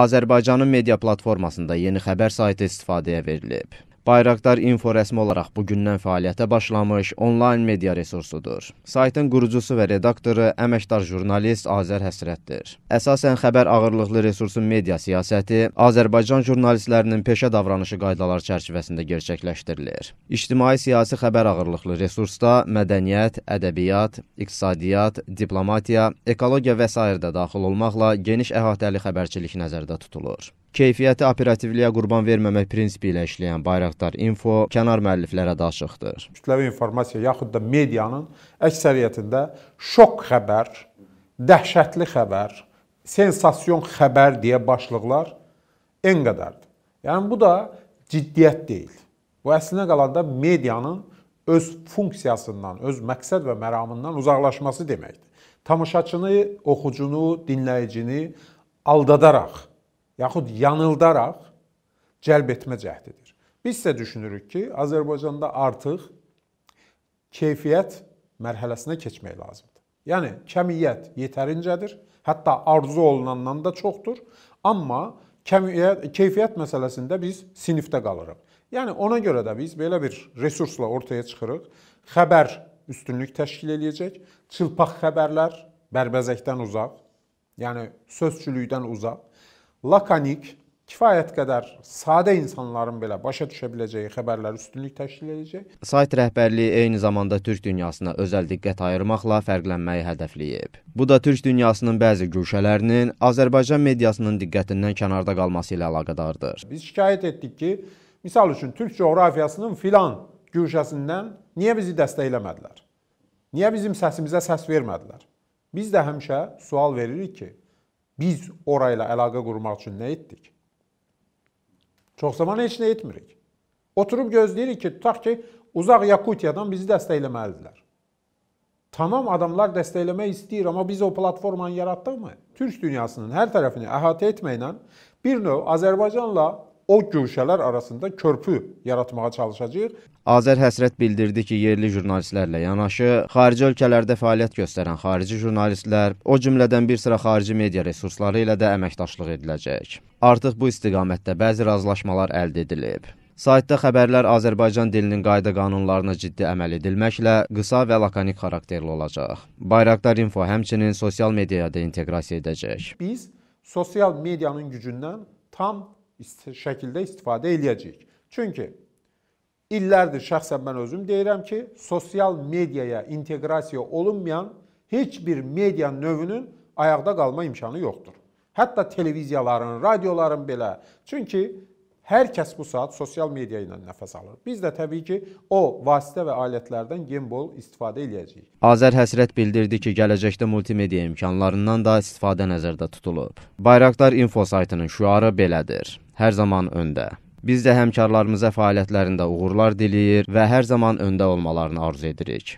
Azərbaycanın media platformasında yeni xəbər saytı istifadəyə verilib. Bayraqdar Info rəsmi olaraq bugündən fəaliyyətə başlamış onlayn media resursudur. Saytın qurucusu və redaktoru əməkdar jurnalist Azər Həsrətdir. Əsasən xəbər ağırlıqlı resursun media siyasəti Azərbaycan jurnalistlərinin peşə davranışı qaydaları çərçivəsində gerçəkləşdirilir. İctimai-siyasi xəbər ağırlıqlı resursda mədəniyyət, ədəbiyyat, iqtisadiyyat, diplomatiya, ekologiya və s. də daxil olmaqla geniş əhatəli xəbərçilik nəzərdə tutulur keyfiyyəti operativliyə qurban verməmək prinsipi ilə işləyən Bayraqdar Info kənar müəlliflərə də açıqdır. Kütləvi informasiya yaxud da medianın əksəriyyətində şok xəbər, dəhşətli xəbər, sensasiyon xəbər deyə başlıqlar ən qədərdir. Yəni bu da ciddiyyət deyil. Bu əslinə qalanda medianın öz funksiyasından, öz məqsəd və məramından uzaqlaşması deməkdir. Tamaşaçını, oxucunu, dinləyicini aldadaraq yaxud yanıldaraq cəlb etmə cəhdidir. Biz isə düşünürük ki, Azərbaycanda artıq keyfiyyət mərhələsinə keçmək lazımdır. Yəni kəmiyyət yetərincədir, hətta arzu olunandan da çoxdur, amma kəmiyyət keyfiyyət məsələsində biz sinifdə qalırıq. Yəni ona görə də biz belə bir resursla ortaya çıxırıq. Xəbər üstünlük təşkil eləyəcək, çılpaq xəbərlər, bərbəzəkdən uzaq, yəni sözçülükdən uzaq lakanik, kifayət qədər sadə insanların belə başa düşə biləcəyi xəbərlər üstünlük təşkil edəcək. Sayt rəhbərliyi eyni zamanda türk dünyasına özəl diqqət ayırmaqla fərqlənməyi hədəfləyib. Bu da türk dünyasının bəzi güşələrinin Azərbaycan mediasının diqqətindən kənarda qalması ilə əlaqədardır. Biz şikayət etdik ki, misal üçün türk coğrafiyasının filan güşəsindən niyə bizi dəstəkləmədilər? Niyə bizim səsimizə səs vermədilər? Biz də həmişə sual veririk ki, Biz orayla əlaqə qurmaq üçün nə etdik? Çox zaman heç nə etmirik. Oturub gözləyirik ki, tutaq ki, uzaq Yakutiyadan bizi dəstəkləməlidirlər. Tamam adamlar dəstəkləmək istəyir, amma biz o platformanı yaratdıq mı? Türk dünyasının hər tərəfini əhatə etməklə bir növ Azərbaycanla o güşələr arasında körpü yaratmağa çalışacağıq. Azər Həsrət bildirdi ki, yerli jurnalistlərlə yanaşı xarici ölkələrdə fəaliyyət göstərən xarici jurnalistlər, o cümlədən bir sıra xarici media resursları ilə də əməkdaşlıq ediləcək. Artıq bu istiqamətdə bəzi razılaşmalar əldə edilib. Saytda xəbərlər Azərbaycan dilinin qayda qanunlarına ciddi əməl edilməklə qısa və lakonik xarakterli olacaq. Bayraqdar info həmçinin sosial mediaya da inteqrasiya edəcək. Biz sosial medianın gücündən tam şəkildə istifadə eləyəcəyik. Çünki illərdir şəxsən mən özüm deyirəm ki, sosial mediaya inteqrasiya olunmayan heç bir media növünün ayaqda qalma imkanı yoxdur. Hətta televiziyaların, radioların belə. Çünki hər kəs bu saat sosial media ilə nəfəs alır. Biz də təbii ki, o vasitə və alətlərdən genbol istifadə eləyəcəyik. Azər həsrət bildirdi ki, gələcəkdə multimedia imkanlarından da istifadə nəzərdə tutulub. Bayraqdar info saytının şüarı belədir hər zaman öndə. Biz də həmkarlarımıza fəaliyyətlərində uğurlar diləyir və hər zaman öndə olmalarını arzu edirik.